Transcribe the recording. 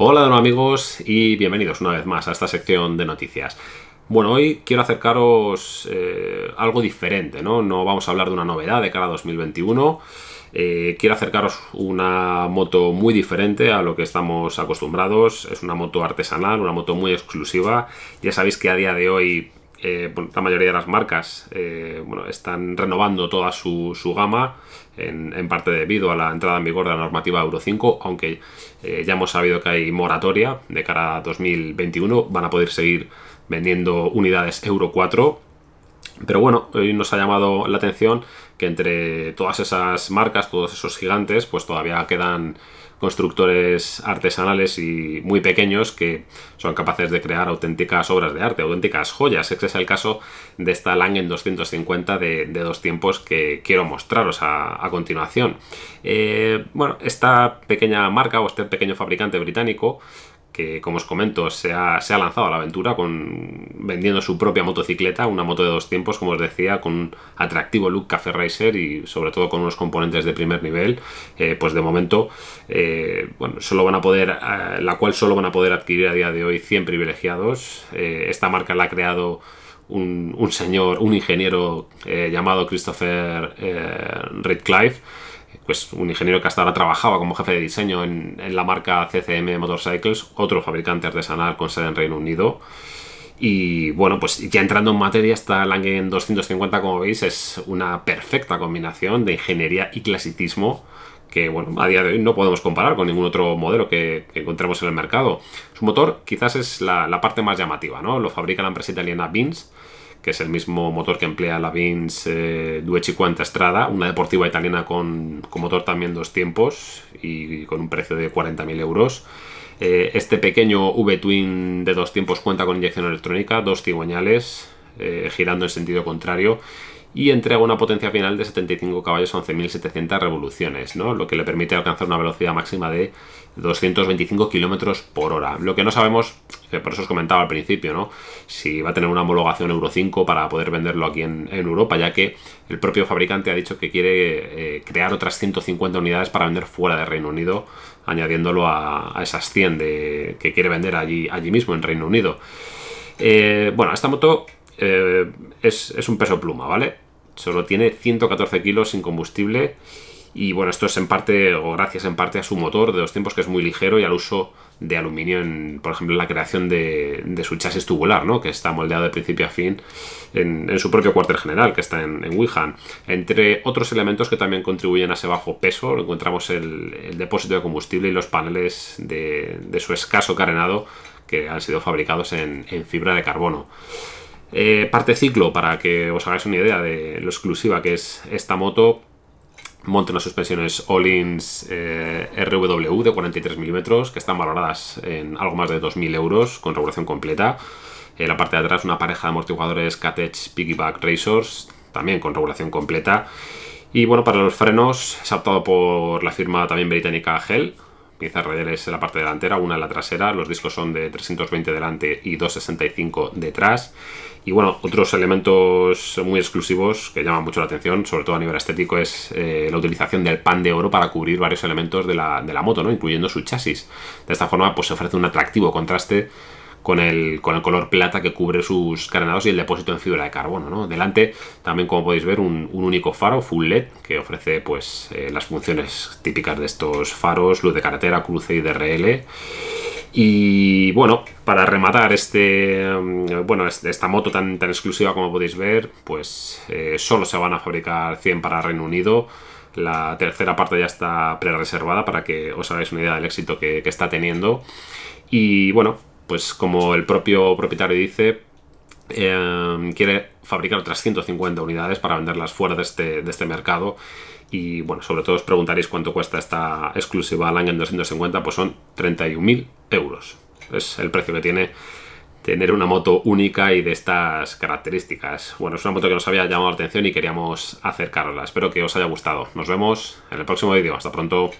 Hola de amigos y bienvenidos una vez más a esta sección de noticias. Bueno, hoy quiero acercaros eh, algo diferente, ¿no? No vamos a hablar de una novedad de cara a 2021. Eh, quiero acercaros una moto muy diferente a lo que estamos acostumbrados. Es una moto artesanal, una moto muy exclusiva. Ya sabéis que a día de hoy eh, la mayoría de las marcas eh, están renovando toda su, gama, en, parte debido a la entrada en vigor de la normativa Euro 5, aunque eh, ya hemos sabido que hay moratoria de cara a 2021, van a poder seguir vendiendo unidades Euro 4 pero bueno, hoy nos ha llamado la atención que entre todas esas marcas, todos esos gigantes, pues todavía quedan constructores artesanales y muy pequeños que son capaces de crear auténticas obras de arte, auténticas joyas. Ese es el caso de esta Langen 250 de, dos tiempos que quiero mostraros a, continuación. Eh, bueno, esta pequeña marca o este pequeño fabricante británico que como os comento se ha, lanzado a la aventura con, vendiendo su propia motocicleta, una moto de dos tiempos, como os decía, con un atractivo look café racer y sobre todo con unos componentes de primer nivel, eh, pues de momento eh, bueno, solo van a poder, eh, la cual solo van a poder adquirir a día de hoy 100 privilegiados. esta marca la ha creado un, un señor, un ingeniero llamado Christopher Redcliffe pues un ingeniero que hasta ahora trabajaba como jefe de diseño en, la marca CCM Motorcycles, otro fabricante artesanal con sede en Reino Unido. Y bueno, pues ya entrando en materia, esta Langen 250, como veis, es una perfecta combinación de ingeniería y clasicismo que bueno, a día de hoy no podemos comparar con ningún otro modelo que, encontremos en el mercado. Su motor quizás es la, parte más llamativa, ¿no? Lo fabrica la empresa italiana Vins que es el mismo motor que emplea la Vince eh, 250 Estrada, una deportiva italiana con, motor también dos tiempos y, con un precio de 40.000 euros. Eh, este pequeño V-Twin de dos tiempos cuenta con inyección electrónica, dos cigüeñales, eh, girando en sentido contrario y entrega una potencia final de 75 caballos a 11.700 revoluciones, ¿no? lo que le permite alcanzar una velocidad máxima de 225 kilómetros por hora. Lo que no sabemos, que por eso os comentaba al principio, ¿no? si va a tener una homologación Euro 5 para poder venderlo aquí en, Europa, ya que el propio fabricante ha dicho que quiere eh, crear otras 150 unidades para vender fuera de Reino Unido, añadiéndolo a, esas 100 que quiere vender allí, allí mismo en Reino Unido. Eh, bueno, esta moto eh, es, un peso pluma, ¿vale? Solo tiene 114 kilos sin combustible y bueno, esto es en parte o gracias en parte a su motor de los tiempos que es muy ligero y al uso de aluminio, por ejemplo, en la creación de, su chasis tubular, ¿no? que está moldeado de principio a fin en, su propio cuartel general, que está en, Wuhan. Entre otros elementos que también contribuyen a ese bajo peso, encontramos el, depósito de combustible y los paneles de, su escaso carenado que han sido fabricados en fibra de carbono. Eh, parte ciclo, para que os hagáis una idea de lo exclusiva que es esta moto, monta unas suspensiones Ollins eh, RW de 43 milímetros, que están valoradas en algo más de 2.000 euros, con regulación completa. En eh, la parte de atrás una pareja de amortiguadores Catech Piggyback Racers, también con regulación completa. Y bueno, para los frenos se ha optado por la firma también británica Hell, piezas radiales en la parte delantera, una en la trasera, los discos son de 320 delante y 265 detrás. Y bueno, otros elementos muy exclusivos que llaman mucho la atención, sobre todo a nivel estético, es eh, la utilización del pan de oro para cubrir varios elementos de la, de la moto, ¿no? incluyendo su chasis. De esta forma, pues se ofrece un atractivo contraste con el, color plata que cubre sus carenados y el depósito en fibra de carbono. Delante también, como podéis ver, un, único faro full LED que ofrece pues, eh, las funciones típicas de estos faros, luz de carretera, cruce y DRL. Y bueno, para rematar este, mm, bueno, esta moto tan, tan exclusiva como podéis ver, pues eh, solo se van a fabricar 100 para Reino Unido. La tercera parte ya está pre-reservada para que os hagáis una idea del éxito que está teniendo. Y bueno, pues como el propio propietario dice, em, quiere fabricar otras 150 unidades para venderlas fuera este, de este, mercado. Y bueno, sobre todo os preguntaréis cuánto cuesta esta exclusiva al 250, pues son 31.000 euros. Es el precio que tiene tener una moto única y de estas características. Bueno, es una moto que nos había llamado la atención y queríamos acercarla. Espero que os haya gustado. Nos vemos en el próximo vídeo. Hasta pronto.